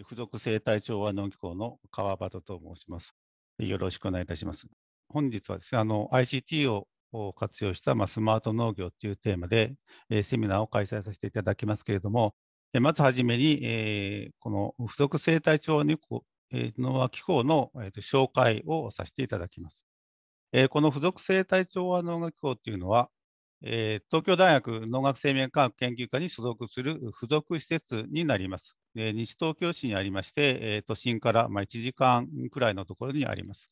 付属生態調和農機構の川端と申します。よろしくお願いいたします。本日はですね、あの ICT をを活用した、まあ、スマート農業というテーマで、えー、セミナーを開催させていただきますけれども、えー、まずはじめに、えー、この付属生態調の和機構の、えーと、紹介をさせていただきます。えー、この付属生態調和農業機構というのは、えー、東京大学農学生命科学研究科に所属する付属施設になります。えー、西東京市にありまして、えー、都心からまあ1時間くらいのところにあります。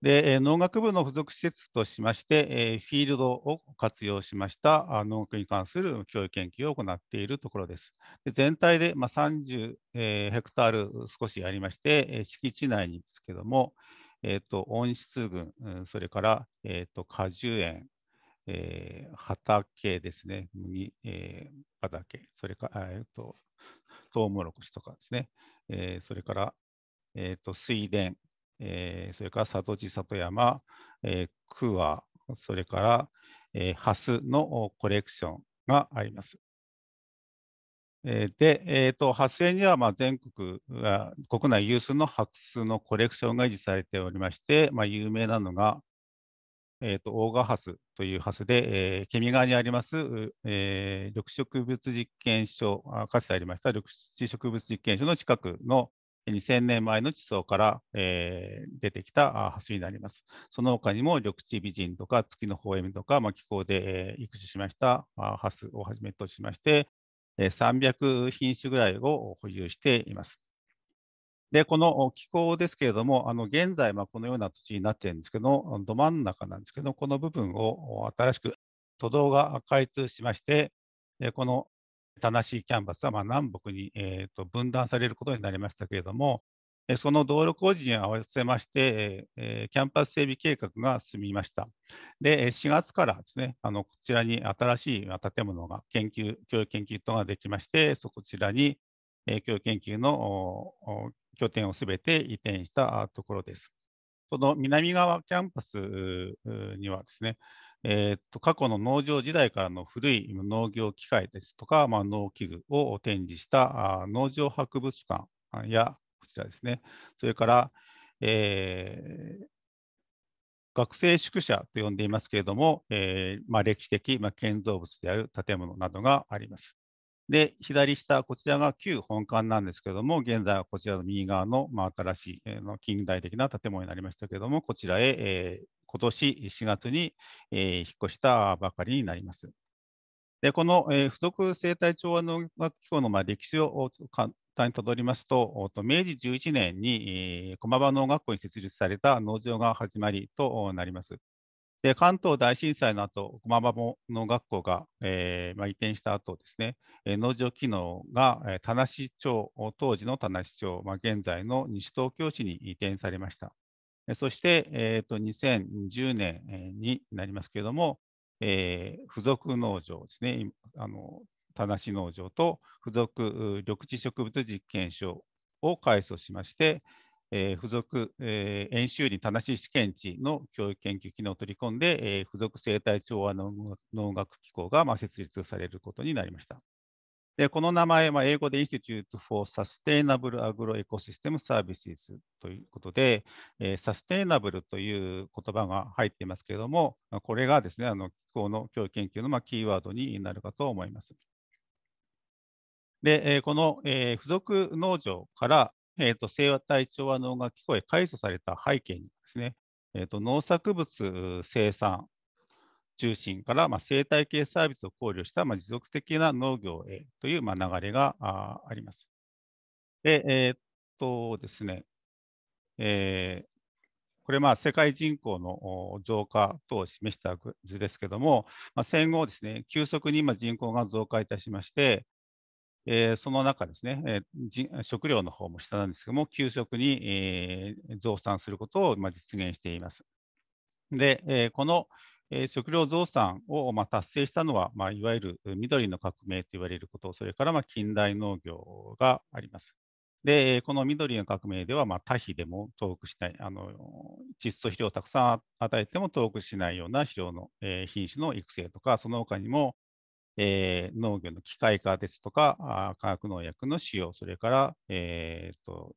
で、え農学部の付属施設としまして、えフィールドを活用しました農学に関する教育研究を行っているところです。で全体でまあ30、えヘクタール少しありまして、え敷地内にですけども、えーと、温室群、それから、えーと果樹園、えー、畑ですね、麦、えー、畑、それから、えーと、とウモロコシとかですね、えー、それから、えーと、水田、えー、それから里地里山、えー、桑、それから、えー、ハスのコレクションがあります。で、えーと、発生にはまあ全国国内有数の発数のコレクションが維持されておりまして、まあ、有名なのが、えーと、オーガハスというハスで、えー、ケミ川にあります、えー、緑植物実験所かつてありました緑地植物実験所の近くの2000年前の地層から、えー、出てきたハスになります。その他にも緑地美人とか月の方みとか、まあ、気候で、えー、育種しましたハスをはじめとしまして、300品種ぐらいを保有しています。で、この気候ですけれども、あの現在、このような土地になっているんですけど、ど真ん中なんですけど、この部分を新しく都道が開通しまして、この田無キャンバスはま南北に、えー、と分断されることになりましたけれども、その道路工事に合わせまして、キャンパス整備計画が進みました。で、4月からですね、あのこちらに新しい建物が研究、教育研究棟ができまして、そこちらに教育研究の拠点をすべて移転したところです。その南側キャンパスにはですね、えーと、と過去の農場時代からの古い農業機械ですとか、まあ、農機具を展示した農場博物館やこちらですね、それから、えー、学生宿舎と呼んでいますけれども、えー、まあ、歴史的、まあ、建造物である建物などがあります。で、左下、こちらが旧本館なんですけれども、現在はこちらの右側の、まあ、新しい、えの近代的な建物になりましたけれども、こちらへ、えー、今年4月に、え引っ越したばかりになります。で、この、えー、付属生態調和農学機構の、まあ、歴史を簡単にたどりますと、明治11年に、えー、駒場農学校に設立された農場が始まりとなります。で関東大震災の後、駒場の学校が、えーまあ、移転した後ですね、えー、農場機能が、えー、田無町、当時の田無町、まあ、現在の西東京市に移転されました。そして、えーと、2010年になりますけれども、えー、付属農場ですね、あの田無農場と付属緑地植物実験所を改装しまして、えー、付属、えー、演習に正しい試験地の教育研究機能を取り込んで、えー、付属生態調和農学機構が、まあ、設立されることになりました。でこの名前は、まあ、英語で Institute for Sustainable Agro Ecosystem Services ということで、えー、サステイナブルという言葉が入っていますけれども、これがですね、あの機構の教育研究の、まあ、キーワードになるかと思います。で、この付属農場からえーと、清和体調和能が機構へ解除された背景にですね、えーと、と農作物生産中心から、まあ、生態系サービスを考慮した、まあ、持続的な農業へという、まあ、流れがああります。で、えー、っとですね、えー、これ、まあ、世界人口の増加等を示した図ですけども、まあ、戦後ですね、急速に今人口が増加いたしまして、えー、その中ですね、えー、食料の方も下なんですけども、給食に、えー、増産することを、まあ、実現しています。で、えこの、え食料増産を、まあ、達成したのは、まあ、いわゆる緑の革命と言われること、それから、ま近代農業があります。で、この緑の革命では、まあ、多肥でも遠くしない、あの窒素肥料をたくさん与えても遠くしないような肥料の、えー、品種の育成とか、その他にも、えー、農業の機械化ですとか、化学農薬の使用、それから、えーと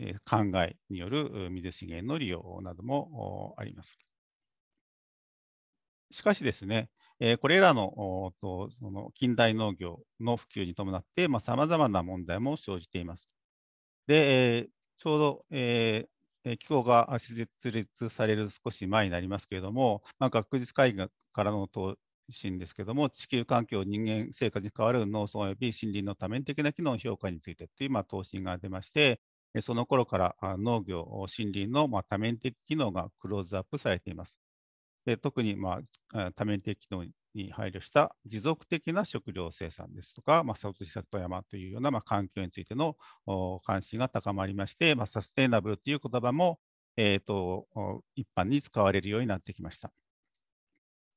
えー、考えによる水資源の利用などもあります。しかしですね、えー、これらのとその近代農業の普及に伴って、さまざ、まな問題も生じています。で、えー、ちょうど、えー機構が設立される少し前になりますけれども、まあ、学術会議からの身ですけども、地球環境、人間生活に関わる農村及び森林の多面的な機能評価についてという、まあ、答申が出まして、その頃から農業、森林の、まあ、多面的機能がクローズアップされています。で特に、まあ、多面的機能に配慮した持続的な食料生産ですとか、まあ、里里山というような、まあ、環境についての関心が高まりまして、まあ、サステイナブルという言葉も、えーと一般に使われるようになってきました。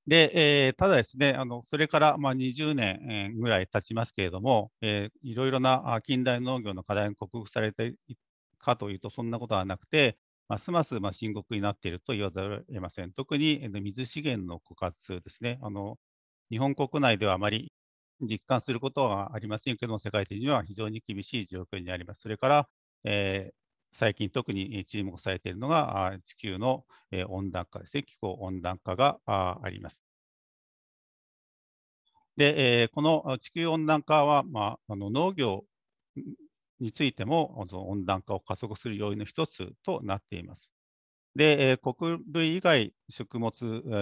で、えー、ただですね、あのそれからまあ20年ぐらい経ちますけれども、えー、いろいろな近代農業の課題に克服されていかというと、そんなことはなくて、ますますまあ深刻になっていると言わざるを得ません。特に水資源の枯渇ですね、あの日本国内ではあまり実感することはありませんけども、世界的には非常に厳しい状況にあります。それから、えー、最近特に注目されているのが地球の温暖化ですね、気候温暖化があります。で、この地球温暖化は、まあ、あの農業についても温暖化を加速する要因の一つとなっています。で、穀類以外食物、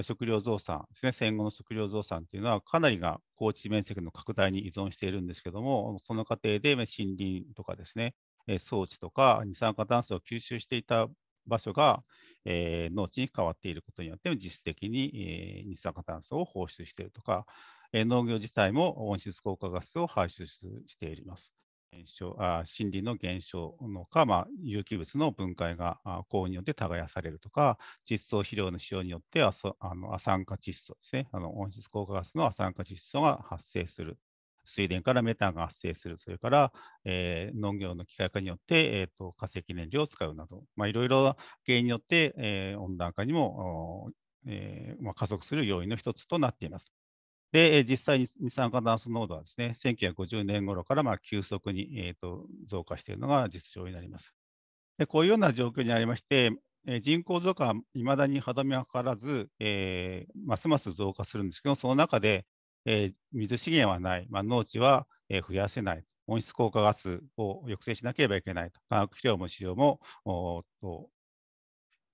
食料増産ですね、戦後の食料増産というのは、かなりが高地面積の拡大に依存しているんですけども、その過程で森林とかですね、え装置とか二酸化炭素を吸収していた場所が、え農地に変わっていることによって実質的に、え二酸化炭素を放出しているとか、え農業自体も温室効果ガスを排出しています。減少あ森林の減少のか、まあ、有機物の分解が高温によって耕されるとか、窒素肥料の使用によってあそあの亜酸化窒素ですね、あの温室効果ガスの亜酸化窒素が発生する水田からメタンが発生する、それから、えー、農業の機械化によって、えーと、化石燃料を使うなど、まあ、いろいろな原因によって、えー、温暖化にも、えーまあ、加速する要因の一つとなっています。で、実際に二酸化炭素濃度はですね、1950年頃からまあ急速に、えーと、と増加しているのが実情になります。でこういうような状況にありまして、人口増加はいまだに歯止めはかからず、えー、ますます増加するんですけど、その中でえー、水資源はない、まあ、農地は、えー、増やせない、温室効果ガスを抑制しなければいけないと、化学肥料も使用も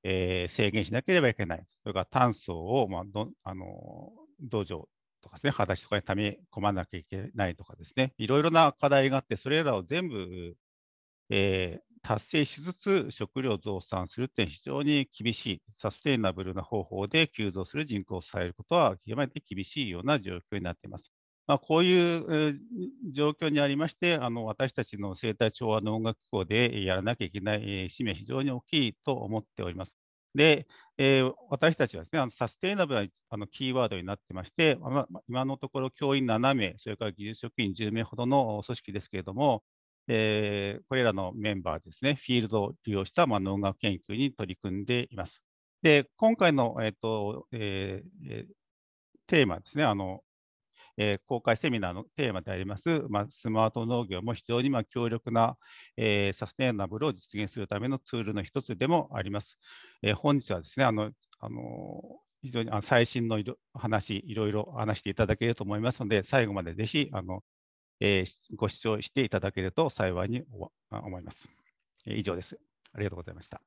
えー、制限しなければいけない、それから炭素を、まあ、どあの土壌とかですね、裸足とかに溜め込まなきゃいけないとかですね、いろいろな課題があって、それらを全部、えー、達成しつつ食料増産するという非常に厳しいサステイナブルな方法で急増する人口を抑えることは極めて厳しいような状況になっています。まあ、こういう状況にありまして、あの私たちの生態調和の音楽機構でやらなきゃいけない使命、非常に大きいと思っております。で、えー、私たちはですね、あのサステイナブルなあのキーワードになってまして、まあ、今のところ教員7名、それから技術職員10名ほどの組織ですけれども、えー、これらのメンバーですね、フィールドを利用した、まあ、農学研究に取り組んでいます。で、今回の、えーとえー、テーマですね、あのえー、公開セミナーのテーマであります、まあ、スマート農業も非常にまあ強力な、えー、サステナブルを実現するためのツールの一つでもあります。えー、本日はですね、あのあの非常に最新の話、いろいろ話していただけると思いますので、最後までぜひあのえー、ご視聴していただけると幸いに思います。以上です。ありがとうございました。